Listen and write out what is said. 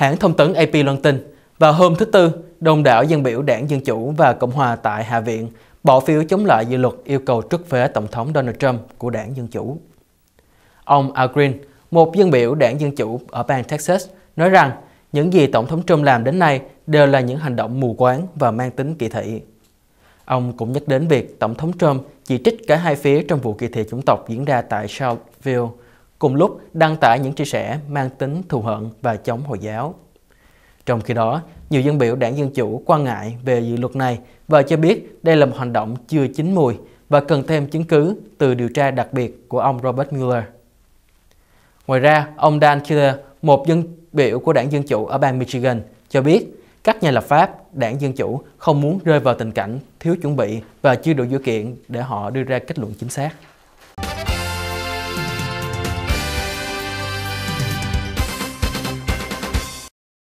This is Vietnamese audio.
Hãng thông tấn AP loan tin, vào hôm thứ Tư, đông đảo dân biểu đảng Dân Chủ và Cộng Hòa tại Hạ viện bỏ phiếu chống lại dự luật yêu cầu trút phế Tổng thống Donald Trump của đảng Dân Chủ. Ông Al Green, một dân biểu đảng Dân Chủ ở bang Texas, nói rằng những gì Tổng thống Trump làm đến nay đều là những hành động mù quáng và mang tính kỳ thị. Ông cũng nhắc đến việc Tổng thống Trump chỉ trích cả hai phía trong vụ kỳ thị chủng tộc diễn ra tại Charlottesville cùng lúc đăng tải những chia sẻ mang tính thù hận và chống Hồi giáo. Trong khi đó, nhiều dân biểu đảng Dân Chủ quan ngại về dự luật này và cho biết đây là một hành động chưa chín mùi và cần thêm chứng cứ từ điều tra đặc biệt của ông Robert Mueller. Ngoài ra, ông Dan Keeler, một dân biểu của đảng Dân Chủ ở bang Michigan, cho biết các nhà lập pháp, đảng Dân Chủ không muốn rơi vào tình cảnh thiếu chuẩn bị và chưa đủ dữ kiện để họ đưa ra kết luận chính xác.